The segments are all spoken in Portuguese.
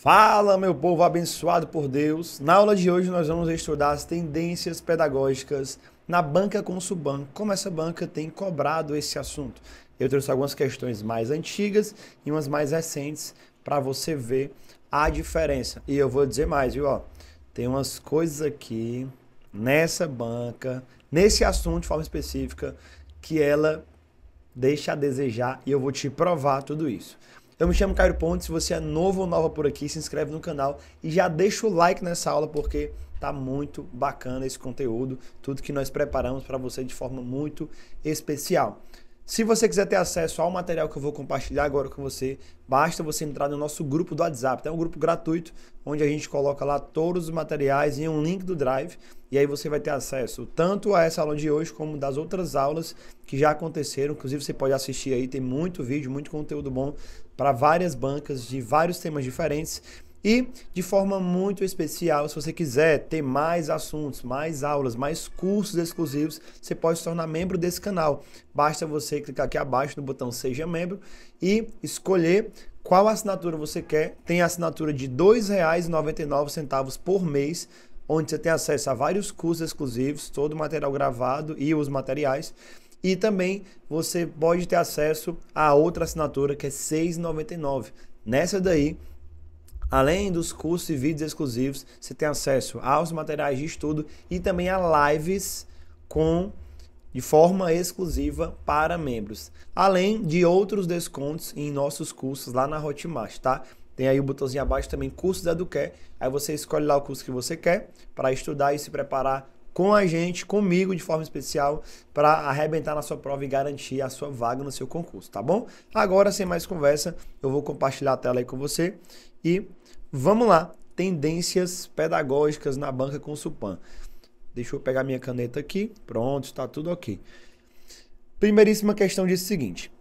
Fala, meu povo abençoado por Deus! Na aula de hoje nós vamos estudar as tendências pedagógicas na banca com Suban, como essa banca tem cobrado esse assunto. Eu trouxe algumas questões mais antigas e umas mais recentes para você ver a diferença. E eu vou dizer mais, viu? Ó, tem umas coisas aqui nessa banca, nesse assunto de forma específica, que ela deixa a desejar e eu vou te provar tudo isso. Eu me chamo Caio Pontes, se você é novo ou nova por aqui, se inscreve no canal e já deixa o like nessa aula porque tá muito bacana esse conteúdo, tudo que nós preparamos para você de forma muito especial. Se você quiser ter acesso ao material que eu vou compartilhar agora com você, basta você entrar no nosso grupo do WhatsApp. É um grupo gratuito onde a gente coloca lá todos os materiais e um link do Drive. E aí você vai ter acesso tanto a essa aula de hoje como das outras aulas que já aconteceram. Inclusive você pode assistir aí, tem muito vídeo, muito conteúdo bom para várias bancas de vários temas diferentes. E de forma muito especial, se você quiser ter mais assuntos, mais aulas, mais cursos exclusivos, você pode se tornar membro desse canal. Basta você clicar aqui abaixo no botão Seja Membro e escolher qual assinatura você quer. Tem a assinatura de R$ 2,99 por mês, onde você tem acesso a vários cursos exclusivos, todo o material gravado e os materiais. E também você pode ter acesso a outra assinatura que é R$ 6,99. Nessa daí Além dos cursos e vídeos exclusivos, você tem acesso aos materiais de estudo e também a lives com de forma exclusiva para membros, além de outros descontos em nossos cursos lá na Hotmart, tá? Tem aí o botãozinho abaixo também, cursos da Educare. Aí você escolhe lá o curso que você quer para estudar e se preparar com a gente, comigo de forma especial, para arrebentar na sua prova e garantir a sua vaga no seu concurso, tá bom? Agora, sem mais conversa, eu vou compartilhar a tela aí com você e Vamos lá, tendências pedagógicas na banca com Supan. Deixa eu pegar minha caneta aqui. Pronto, está tudo ok. Primeiríssima questão diz o seguinte: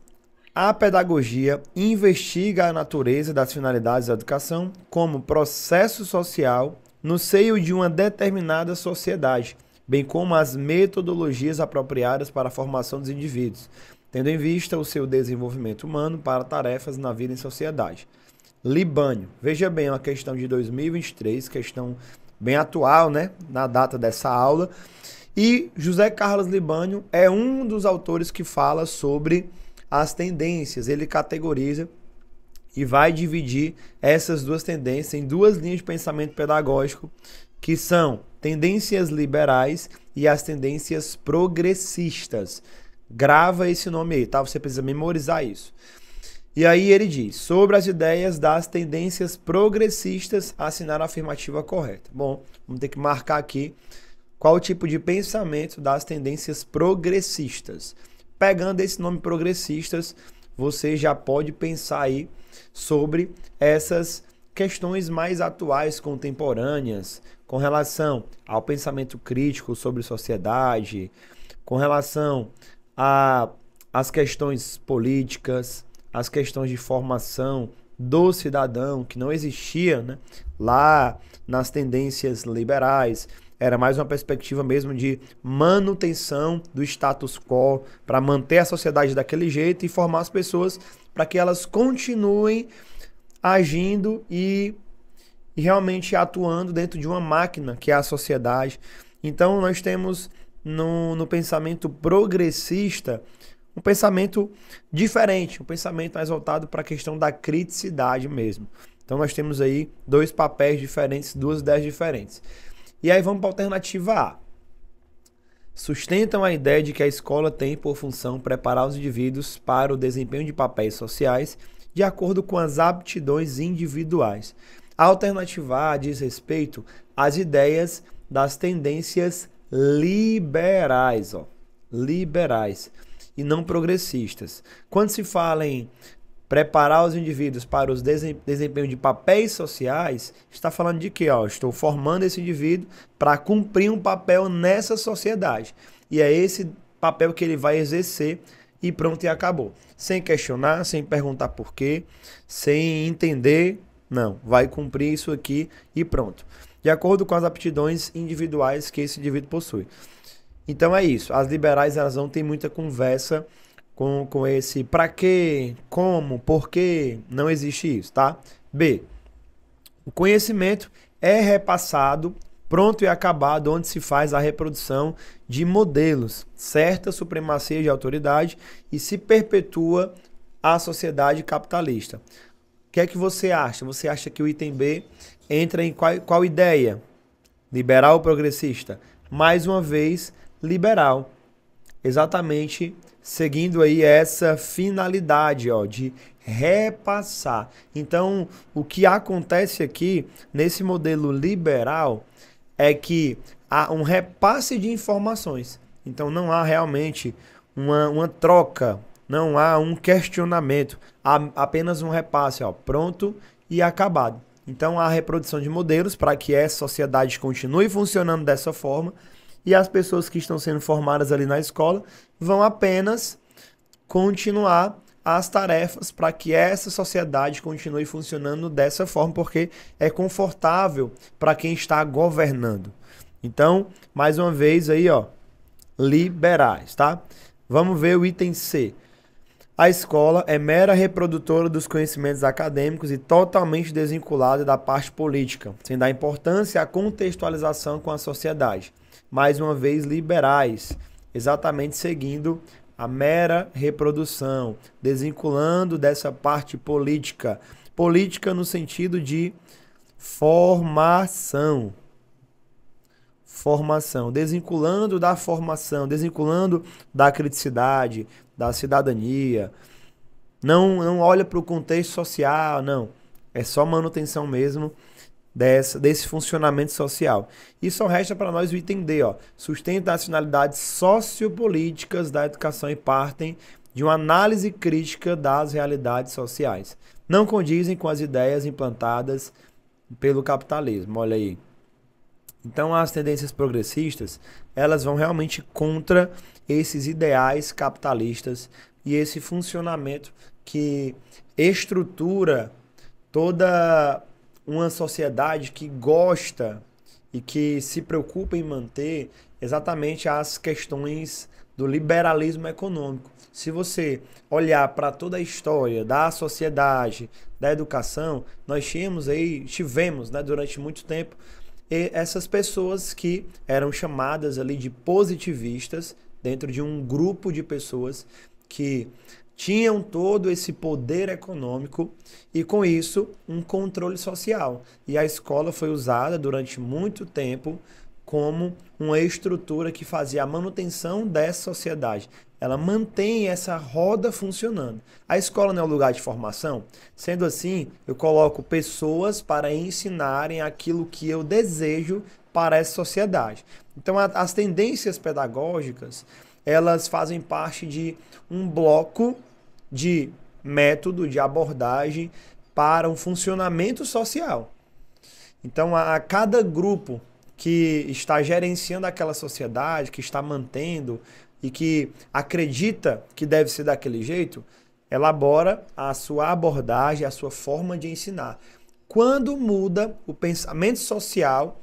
a pedagogia investiga a natureza das finalidades da educação como processo social no seio de uma determinada sociedade, bem como as metodologias apropriadas para a formação dos indivíduos, tendo em vista o seu desenvolvimento humano para tarefas na vida em sociedade. Libânio. Veja bem, é uma questão de 2023, questão bem atual, né? Na data dessa aula. E José Carlos Libânio é um dos autores que fala sobre as tendências. Ele categoriza e vai dividir essas duas tendências em duas linhas de pensamento pedagógico, que são tendências liberais e as tendências progressistas. Grava esse nome aí, tá? Você precisa memorizar isso. E aí ele diz, sobre as ideias das tendências progressistas, assinar a afirmativa correta. Bom, vamos ter que marcar aqui qual o tipo de pensamento das tendências progressistas. Pegando esse nome progressistas, você já pode pensar aí sobre essas questões mais atuais, contemporâneas, com relação ao pensamento crítico sobre sociedade, com relação às questões políticas, as questões de formação do cidadão, que não existia né? lá nas tendências liberais. Era mais uma perspectiva mesmo de manutenção do status quo, para manter a sociedade daquele jeito e formar as pessoas para que elas continuem agindo e, e realmente atuando dentro de uma máquina que é a sociedade. Então, nós temos no, no pensamento progressista um pensamento diferente, um pensamento mais voltado para a questão da criticidade mesmo. Então nós temos aí dois papéis diferentes, duas ideias diferentes. E aí vamos para a alternativa A. Sustentam a ideia de que a escola tem por função preparar os indivíduos para o desempenho de papéis sociais de acordo com as aptidões individuais. A alternativa A diz respeito às ideias das tendências liberais, ó, liberais e não progressistas. Quando se fala em preparar os indivíduos para os desempenho de papéis sociais, está falando de que ó, estou formando esse indivíduo para cumprir um papel nessa sociedade. E é esse papel que ele vai exercer e pronto e acabou. Sem questionar, sem perguntar por quê, sem entender, não, vai cumprir isso aqui e pronto. De acordo com as aptidões individuais que esse indivíduo possui. Então é isso. As liberais elas não têm muita conversa com, com esse para quê, como, por quê. Não existe isso, tá? B. O conhecimento é repassado pronto e acabado, onde se faz a reprodução de modelos, certa supremacia de autoridade e se perpetua a sociedade capitalista. O que é que você acha? Você acha que o item B entra em qual, qual ideia? Liberal ou progressista? Mais uma vez, liberal. Exatamente seguindo aí essa finalidade ó, de repassar. Então, o que acontece aqui nesse modelo liberal é que há um repasse de informações. Então, não há realmente uma, uma troca, não há um questionamento, há apenas um repasse, ó, pronto e acabado. Então, há reprodução de modelos para que essa sociedade continue funcionando dessa forma e as pessoas que estão sendo formadas ali na escola vão apenas continuar as tarefas para que essa sociedade continue funcionando dessa forma, porque é confortável para quem está governando. Então, mais uma vez aí, ó, liberais, tá? Vamos ver o item C. A escola é mera reprodutora dos conhecimentos acadêmicos e totalmente desvinculada da parte política, sem dar importância à contextualização com a sociedade mais uma vez liberais, exatamente seguindo a mera reprodução, desvinculando dessa parte política. Política no sentido de formação. Formação, desvinculando da formação, desvinculando da criticidade, da cidadania. Não, não olha para o contexto social, não. É só manutenção mesmo dessa, desse funcionamento social. E só resta para nós o item D, ó, sustenta as finalidades sociopolíticas da educação e partem de uma análise crítica das realidades sociais. Não condizem com as ideias implantadas pelo capitalismo. Olha aí. Então as tendências progressistas, elas vão realmente contra esses ideais capitalistas e esse funcionamento que estrutura toda uma sociedade que gosta e que se preocupa em manter exatamente as questões do liberalismo econômico. Se você olhar para toda a história da sociedade, da educação, nós tínhamos aí, tivemos né, durante muito tempo essas pessoas que eram chamadas ali de positivistas dentro de um grupo de pessoas que tinham todo esse poder econômico e, com isso, um controle social. E a escola foi usada durante muito tempo como uma estrutura que fazia a manutenção dessa sociedade. Ela mantém essa roda funcionando. A escola não é um lugar de formação? Sendo assim, eu coloco pessoas para ensinarem aquilo que eu desejo para essa sociedade. Então, as tendências pedagógicas, elas fazem parte de um bloco de método, de abordagem para um funcionamento social. Então, a, a cada grupo que está gerenciando aquela sociedade, que está mantendo e que acredita que deve ser daquele jeito, elabora a sua abordagem, a sua forma de ensinar. Quando muda o pensamento social,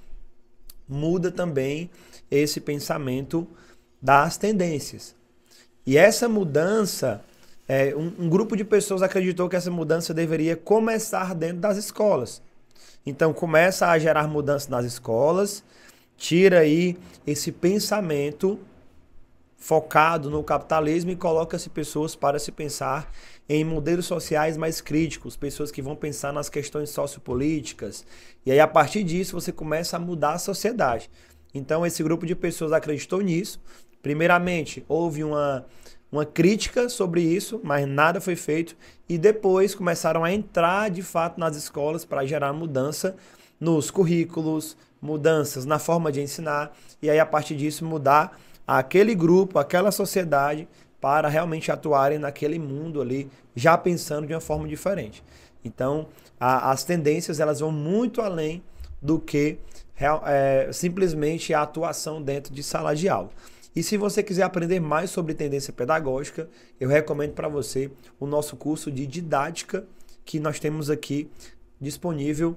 muda também esse pensamento das tendências. E essa mudança é, um, um grupo de pessoas acreditou que essa mudança deveria começar dentro das escolas. Então começa a gerar mudança nas escolas, tira aí esse pensamento focado no capitalismo e coloca-se pessoas para se pensar em modelos sociais mais críticos, pessoas que vão pensar nas questões sociopolíticas. E aí a partir disso você começa a mudar a sociedade. Então esse grupo de pessoas acreditou nisso. Primeiramente, houve uma uma crítica sobre isso, mas nada foi feito. E depois começaram a entrar de fato nas escolas para gerar mudança nos currículos, mudanças na forma de ensinar, e aí a partir disso mudar aquele grupo, aquela sociedade para realmente atuarem naquele mundo ali, já pensando de uma forma diferente. Então, a, as tendências elas vão muito além do que é, simplesmente a atuação dentro de sala de aula. E se você quiser aprender mais sobre tendência pedagógica, eu recomendo para você o nosso curso de didática que nós temos aqui disponível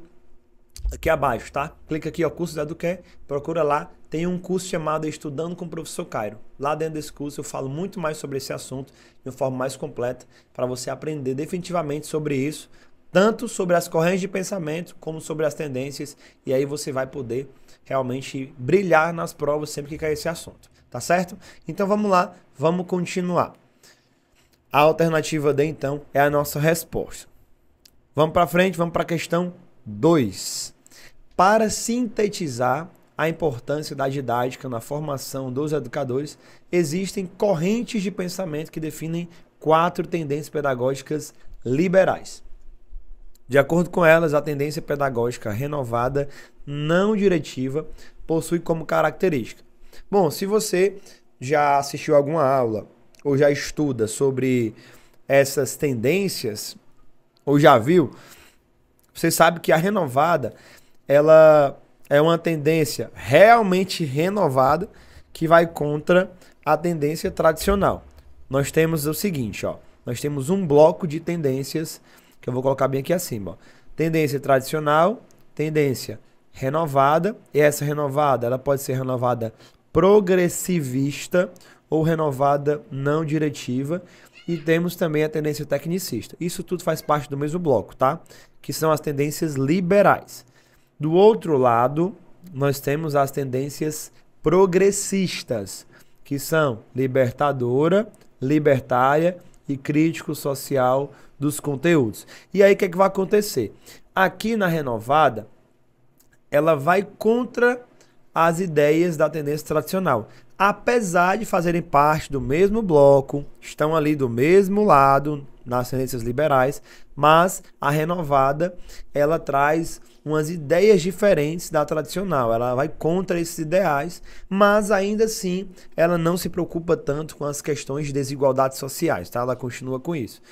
aqui abaixo, tá? Clica aqui, ó, curso da Eduquer, procura lá, tem um curso chamado Estudando com o Professor Cairo. Lá dentro desse curso eu falo muito mais sobre esse assunto de uma forma mais completa para você aprender definitivamente sobre isso, tanto sobre as correntes de pensamento como sobre as tendências, e aí você vai poder realmente brilhar nas provas sempre que cair esse assunto tá certo? Então vamos lá, vamos continuar. A alternativa D, então, é a nossa resposta. Vamos para frente, vamos para a questão 2. Para sintetizar a importância da didática na formação dos educadores, existem correntes de pensamento que definem quatro tendências pedagógicas liberais. De acordo com elas, a tendência pedagógica renovada não diretiva possui como característica Bom, se você já assistiu alguma aula ou já estuda sobre essas tendências ou já viu, você sabe que a renovada ela é uma tendência realmente renovada que vai contra a tendência tradicional. Nós temos o seguinte, ó, nós temos um bloco de tendências que eu vou colocar bem aqui acima, ó. Tendência tradicional, tendência renovada, e essa renovada, ela pode ser renovada progressivista ou renovada não diretiva e temos também a tendência tecnicista. Isso tudo faz parte do mesmo bloco, tá? Que são as tendências liberais. Do outro lado, nós temos as tendências progressistas, que são libertadora, libertária e crítico social dos conteúdos. E aí o que, é que vai acontecer? Aqui na renovada, ela vai contra as ideias da tendência tradicional. Apesar de fazerem parte do mesmo bloco, estão ali do mesmo lado nas tendências liberais, mas a renovada, ela traz umas ideias diferentes da tradicional. Ela vai contra esses ideais, mas ainda assim ela não se preocupa tanto com as questões de desigualdades sociais, tá? Ela continua com isso.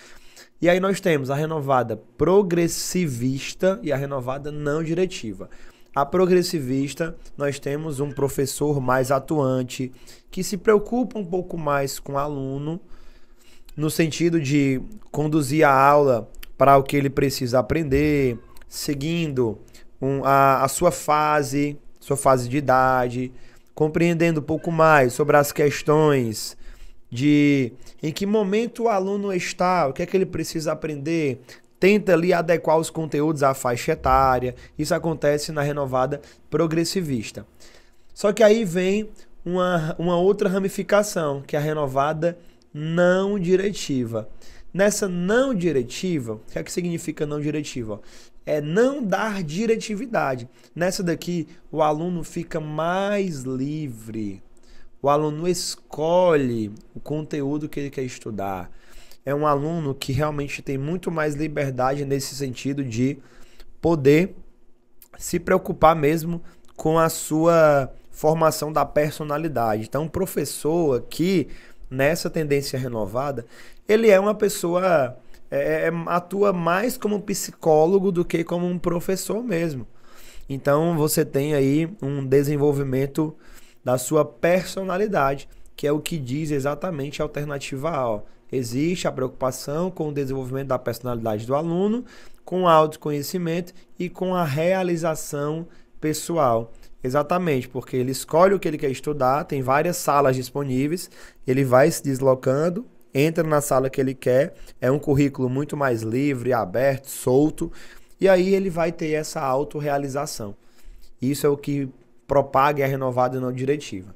E aí nós temos a renovada progressivista e a renovada não diretiva. A progressivista, nós temos um professor mais atuante, que se preocupa um pouco mais com o aluno, no sentido de conduzir a aula para o que ele precisa aprender, seguindo um, a, a sua fase, sua fase de idade, compreendendo um pouco mais sobre as questões de em que momento o aluno está, o que é que ele precisa aprender, tenta ali adequar os conteúdos à faixa etária. Isso acontece na renovada progressivista. Só que aí vem uma, uma outra ramificação, que é a renovada não diretiva. Nessa não diretiva, o que é que significa não diretiva? É não dar diretividade. Nessa daqui, o aluno fica mais livre. O aluno escolhe o conteúdo que ele quer estudar é um aluno que realmente tem muito mais liberdade nesse sentido de poder se preocupar mesmo com a sua formação da personalidade. Então, o professor aqui, nessa tendência renovada, ele é uma pessoa. É, é, é, atua mais como psicólogo do que como um professor mesmo. Então, você tem aí um desenvolvimento da sua personalidade, que é o que diz exatamente a alternativa A. Ó. Existe a preocupação com o desenvolvimento da personalidade do aluno, com o autoconhecimento e com a realização pessoal. Exatamente, porque ele escolhe o que ele quer estudar, tem várias salas disponíveis, ele vai se deslocando, entra na sala que ele quer, é um currículo muito mais livre, aberto, solto, e aí ele vai ter essa autorrealização. Isso é o que propaga a é renovada não diretiva.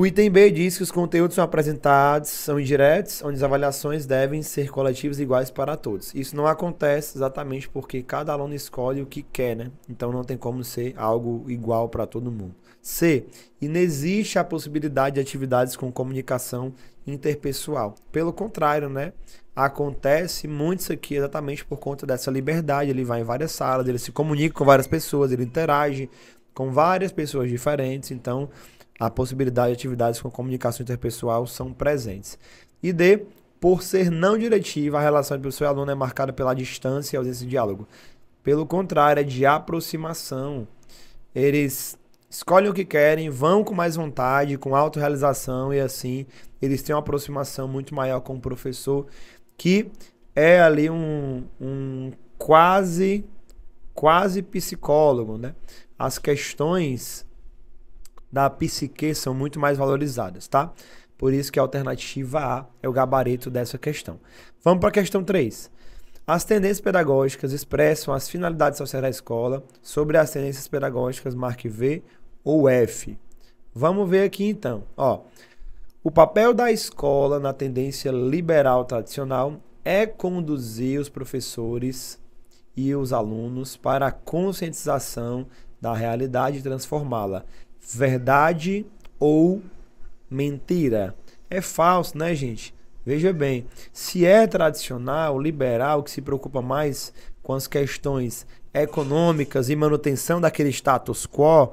O item B diz que os conteúdos são apresentados são indiretos, onde as avaliações devem ser coletivas e iguais para todos. Isso não acontece exatamente porque cada aluno escolhe o que quer, né? Então não tem como ser algo igual para todo mundo. C. Inexiste a possibilidade de atividades com comunicação interpessoal. Pelo contrário, né? Acontece muito isso aqui exatamente por conta dessa liberdade. Ele vai em várias salas, ele se comunica com várias pessoas, ele interage com várias pessoas diferentes. Então, a possibilidade de atividades com comunicação interpessoal são presentes. E D, por ser não diretiva, a relação entre professor e aluno é marcada pela distância e ausência de diálogo. Pelo contrário, é de aproximação. Eles escolhem o que querem, vão com mais vontade, com autorrealização e assim eles têm uma aproximação muito maior com o professor, que é ali um, um quase quase psicólogo, né? As questões da psique são muito mais valorizadas, tá? Por isso que a alternativa A é o gabarito dessa questão. Vamos para a questão 3. As tendências pedagógicas expressam as finalidades sociais da escola. Sobre as tendências pedagógicas, marque V ou F. Vamos ver aqui então. Ó, o papel da escola na tendência liberal tradicional é conduzir os professores e os alunos para a conscientização da realidade e transformá-la verdade ou mentira. É falso, né, gente? Veja bem, se é tradicional, liberal, que se preocupa mais com as questões econômicas e manutenção daquele status quo,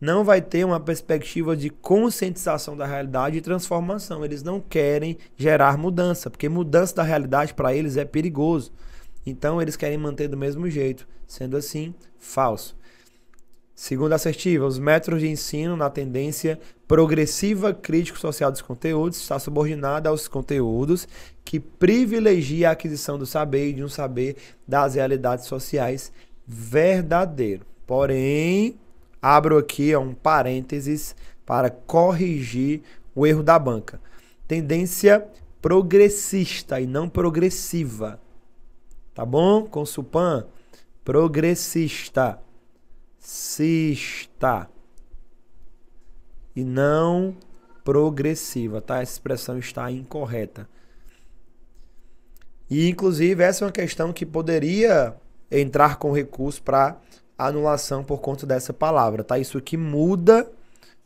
não vai ter uma perspectiva de conscientização da realidade e transformação. Eles não querem gerar mudança, porque mudança da realidade para eles é perigoso. Então eles querem manter do mesmo jeito. Sendo assim, falso. Segunda assertiva, os métodos de ensino na tendência progressiva crítico-social dos conteúdos está subordinada aos conteúdos que privilegia a aquisição do saber e de um saber das realidades sociais verdadeiro. Porém, abro aqui um parênteses para corrigir o erro da banca. Tendência progressista e não progressiva. Tá bom? Com Supan, progressista progressista e não progressiva, tá? Essa expressão está incorreta. E inclusive essa é uma questão que poderia entrar com recurso para anulação por conta dessa palavra, tá? Isso que muda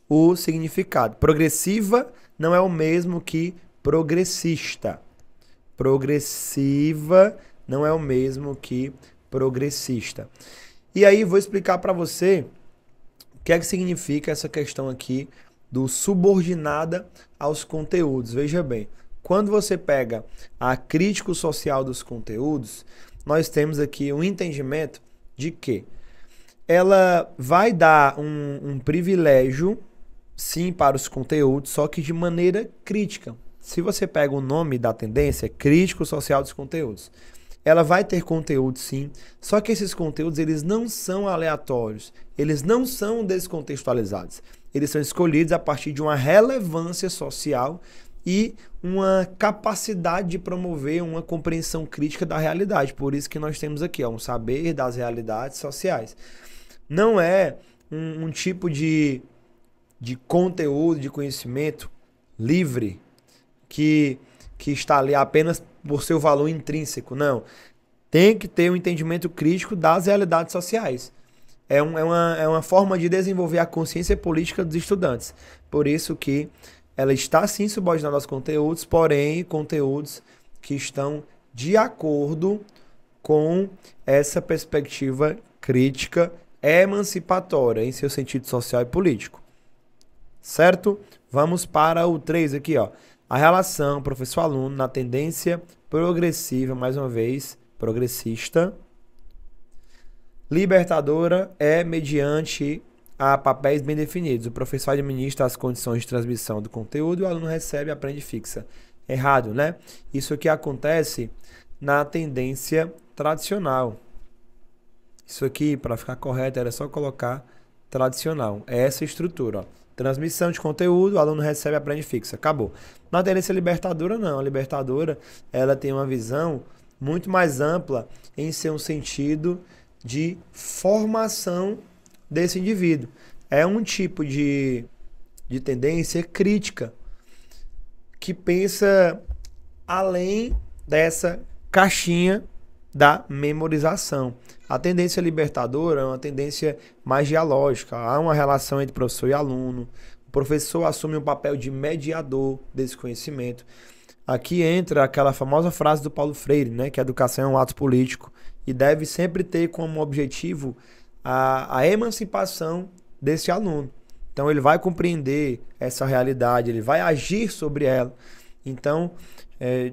o significado. Progressiva não é o mesmo que progressista. Progressiva não é o mesmo que progressista. E aí vou explicar para você o que é que significa essa questão aqui do subordinada aos conteúdos. Veja bem, quando você pega a crítica social dos conteúdos, nós temos aqui um entendimento de que ela vai dar um, um privilégio, sim, para os conteúdos, só que de maneira crítica. Se você pega o nome da tendência, crítico social dos conteúdos ela vai ter conteúdo sim, só que esses conteúdos eles não são aleatórios, eles não são descontextualizados. Eles são escolhidos a partir de uma relevância social e uma capacidade de promover uma compreensão crítica da realidade. Por isso que nós temos aqui ó, um saber das realidades sociais. Não é um, um tipo de, de conteúdo, de conhecimento livre que, que está ali apenas por seu valor intrínseco, não. Tem que ter um entendimento crítico das realidades sociais. É, um, é, uma, é uma forma de desenvolver a consciência política dos estudantes. Por isso que ela está sim subordinada aos conteúdos, porém conteúdos que estão de acordo com essa perspectiva crítica emancipatória em seu sentido social e político. Certo? Vamos para o 3 aqui, ó. A relação professor-aluno na tendência progressiva, mais uma vez, progressista, libertadora é mediante a papéis bem definidos. O professor administra as condições de transmissão do conteúdo e o aluno recebe e aprende fixa. Errado, né? Isso que acontece na tendência tradicional. Isso aqui, para ficar correto, era só colocar tradicional. É essa estrutura. Ó. Transmissão de conteúdo, o aluno recebe a prende fixa. Acabou. Na tendência libertadora, não. A libertadora, ela tem uma visão muito mais ampla em ser um sentido de formação desse indivíduo. É um tipo de, de tendência crítica que pensa além dessa caixinha da memorização. A tendência libertadora é uma tendência mais dialógica. Há uma relação entre professor e aluno. O professor assume um papel de mediador desse conhecimento. Aqui entra aquela famosa frase do Paulo Freire, né, que a educação é um ato político e deve sempre ter como objetivo a, a emancipação desse aluno. Então ele vai compreender essa realidade, ele vai agir sobre ela. Então, é,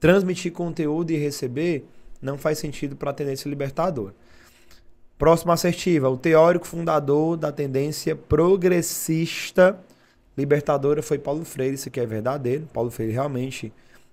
transmitir conteúdo e receber não faz sentido para a tendência libertadora. Próxima assertiva, o teórico fundador da tendência progressista libertadora foi Paulo Freire, isso aqui é verdadeiro. Paulo Freire realmente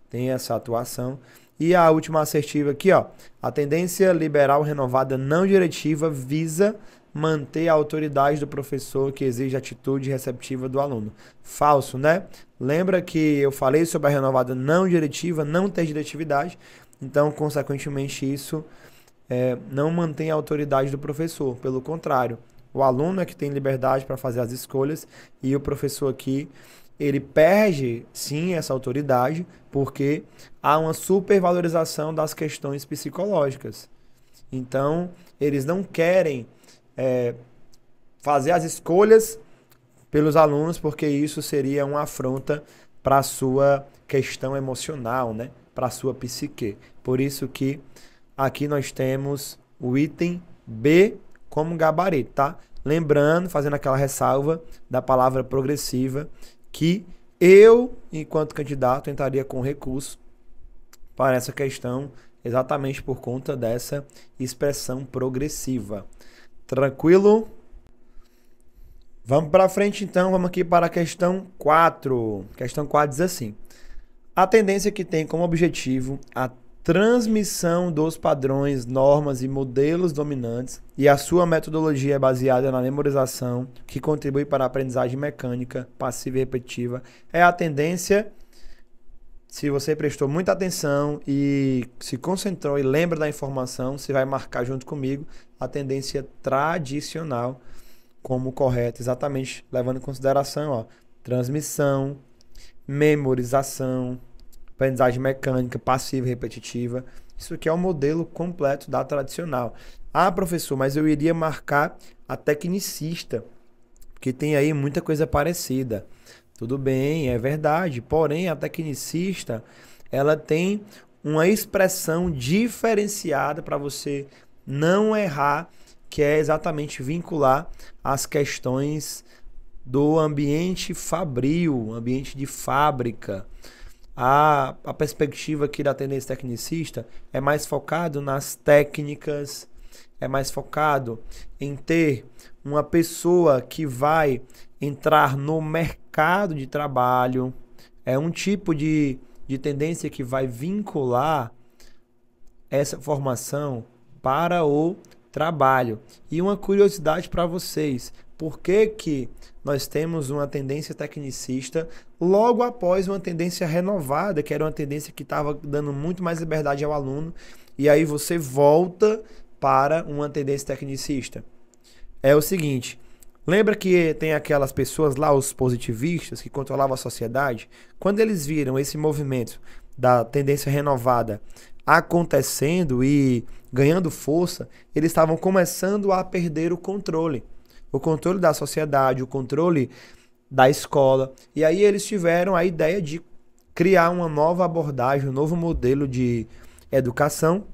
tem essa atuação. E a última assertiva aqui, ó, a tendência liberal renovada não diretiva visa manter a autoridade do professor que exige atitude receptiva do aluno. Falso, né? Lembra que eu falei sobre a renovada não diretiva, não ter diretividade. Então, consequentemente, isso é, não mantém a autoridade do professor. Pelo contrário, o aluno é que tem liberdade para fazer as escolhas e o professor aqui ele perde sim essa autoridade porque há uma supervalorização das questões psicológicas. Então eles não querem é, fazer as escolhas pelos alunos porque isso seria uma afronta para a sua questão emocional, né? Para a sua psique. Por isso que aqui nós temos o item B como gabarito, tá? Lembrando, fazendo aquela ressalva da palavra progressiva, que eu, enquanto candidato, entraria com recurso para essa questão exatamente por conta dessa expressão progressiva. Tranquilo? Vamos para frente então, vamos aqui para a questão 4. Questão 4 diz assim: A tendência que tem como objetivo a transmissão dos padrões, normas e modelos dominantes, e a sua metodologia é baseada na memorização, que contribui para a aprendizagem mecânica, passiva e repetitiva, é a tendência. Se você prestou muita atenção e se concentrou e lembra da informação, você vai marcar junto comigo a tendência tradicional como correta, exatamente levando em consideração ó, transmissão, memorização, aprendizagem mecânica, passiva, repetitiva. Isso aqui é o modelo completo da tradicional. Ah, professor, mas eu iria marcar a tecnicista, porque tem aí muita coisa parecida. Tudo bem, é verdade, porém a tecnicista, ela tem uma expressão diferenciada para você não errar, que é exatamente vincular as questões do ambiente fabril, ambiente de fábrica a, a perspectiva aqui da tendência tecnicista é mais focado nas técnicas, é mais focado em ter uma pessoa que vai entrar no mercado de trabalho, é um tipo de, de tendência que vai vincular essa formação para o trabalho. E uma curiosidade para vocês, por que que nós temos uma tendência tecnicista logo após uma tendência renovada, que era uma tendência que estava dando muito mais liberdade ao aluno, e aí você volta para uma tendência tecnicista. É o seguinte, lembra que tem aquelas pessoas lá, os positivistas, que controlavam a sociedade? Quando eles viram esse movimento da tendência renovada acontecendo e ganhando força, eles estavam começando a perder o controle o controle da sociedade, o controle da escola. E aí eles tiveram a ideia de criar uma nova abordagem, um novo modelo de educação,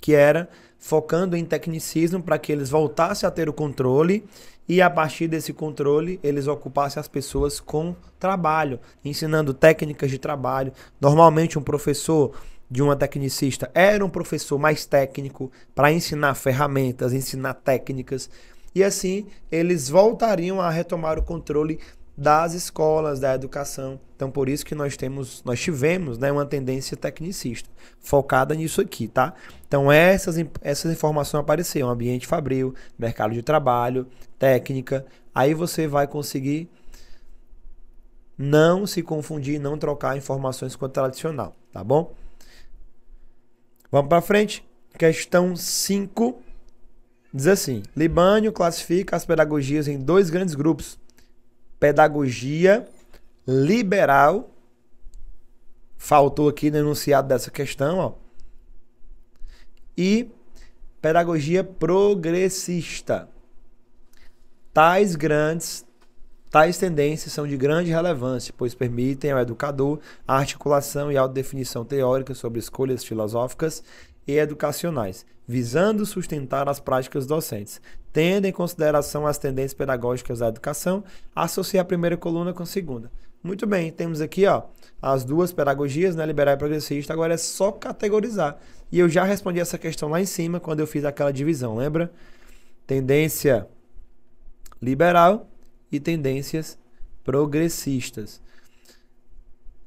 que era focando em tecnicismo para que eles voltassem a ter o controle e a partir desse controle eles ocupassem as pessoas com trabalho, ensinando técnicas de trabalho. Normalmente um professor de uma tecnicista era um professor mais técnico para ensinar ferramentas, ensinar técnicas e assim eles voltariam a retomar o controle das escolas, da educação. Então por isso que nós temos, nós tivemos, né, uma tendência tecnicista, focada nisso aqui, tá? Então essas essas informações apareceram, ambiente fabril, mercado de trabalho, técnica. Aí você vai conseguir não se confundir, não trocar informações com o tradicional, tá bom? Vamos para frente. Questão 5. Diz assim: Libânio classifica as pedagogias em dois grandes grupos: pedagogia liberal, faltou aqui no enunciado dessa questão, ó, e pedagogia progressista. Tais grandes, tais tendências são de grande relevância, pois permitem ao educador a articulação e autodefinição teórica sobre escolhas filosóficas e educacionais, visando sustentar as práticas docentes, tendo em consideração as tendências pedagógicas da educação, associar a primeira coluna com a segunda. Muito bem, temos aqui ó, as duas pedagogias, né, liberal e progressista, agora é só categorizar. E eu já respondi essa questão lá em cima quando eu fiz aquela divisão, lembra? Tendência liberal e tendências progressistas.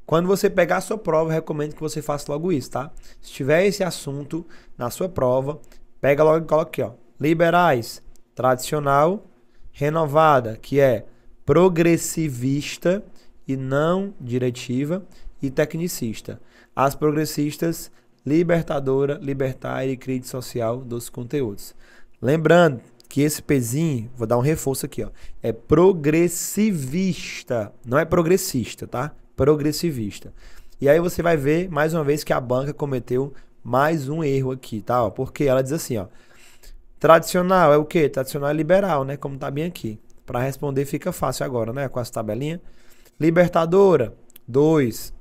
Quando você pegar a sua prova, eu recomendo que você faça logo isso, tá? Se tiver esse assunto na sua prova, pega logo e coloca aqui, ó. Liberais, tradicional, renovada, que é progressivista e não diretiva e tecnicista. As progressistas, libertadora, libertária e crítica social dos conteúdos. Lembrando que esse pezinho, vou dar um reforço aqui, ó, é progressivista, não é progressista, tá? progressivista. E aí você vai ver mais uma vez que a banca cometeu mais um erro aqui, tá? Porque ela diz assim, ó, tradicional é o quê? Tradicional é liberal, né? Como tá bem aqui. Para responder fica fácil agora, né? Com essa tabelinha. Libertadora, 2.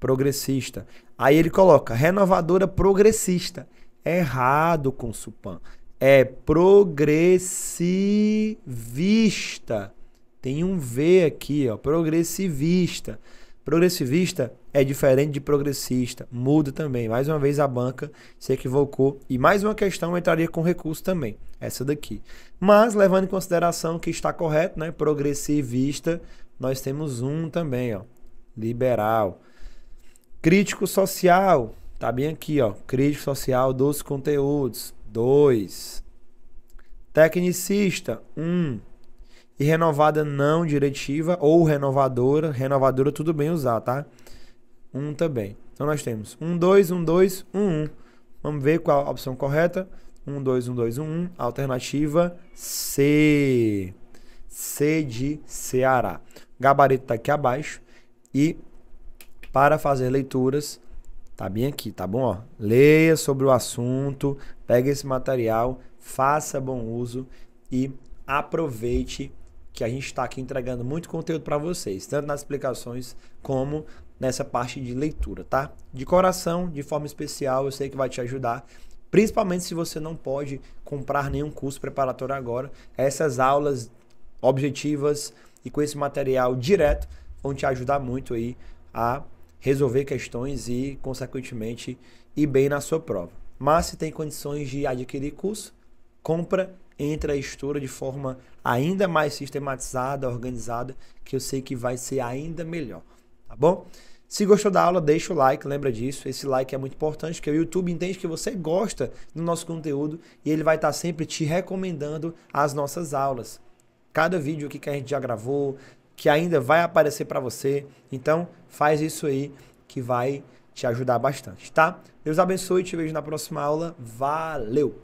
Progressista. Aí ele coloca renovadora progressista. Errado com Supan. É progressivista. Tem um V aqui, ó, progressivista. Progressivista é diferente de progressista, muda também. Mais uma vez a banca se equivocou e mais uma questão entraria com recurso também, essa daqui. Mas levando em consideração que está correto, né, progressivista, nós temos um também, ó, liberal. Crítico social, tá bem aqui, ó, crítico social dos conteúdos, dois. Tecnicista, um. E renovada não diretiva ou renovadora. Renovadora tudo bem usar, tá? Um também. Então nós temos 1, 2, 1, 2, 1, 1. Vamos ver qual a opção correta. 1, 2, 1, 2, 1, 1. Alternativa C. C de Ceará. Gabarito está aqui abaixo. E para fazer leituras, tá bem aqui, tá bom? Ó, leia sobre o assunto, pegue esse material, faça bom uso e aproveite que a gente está aqui entregando muito conteúdo para vocês, tanto nas explicações como nessa parte de leitura, tá? De coração, de forma especial, eu sei que vai te ajudar, principalmente se você não pode comprar nenhum curso preparatório agora. Essas aulas objetivas e com esse material direto vão te ajudar muito aí a resolver questões e, consequentemente, ir bem na sua prova. Mas se tem condições de adquirir curso, compra entre a estrutura de forma ainda mais sistematizada, organizada, que eu sei que vai ser ainda melhor, tá bom? Se gostou da aula, deixa o like, lembra disso. Esse like é muito importante, porque o YouTube entende que você gosta do nosso conteúdo e ele vai estar sempre te recomendando as nossas aulas. Cada vídeo aqui que a gente já gravou, que ainda vai aparecer para você. Então, faz isso aí que vai te ajudar bastante, tá? Deus abençoe, te vejo na próxima aula. Valeu!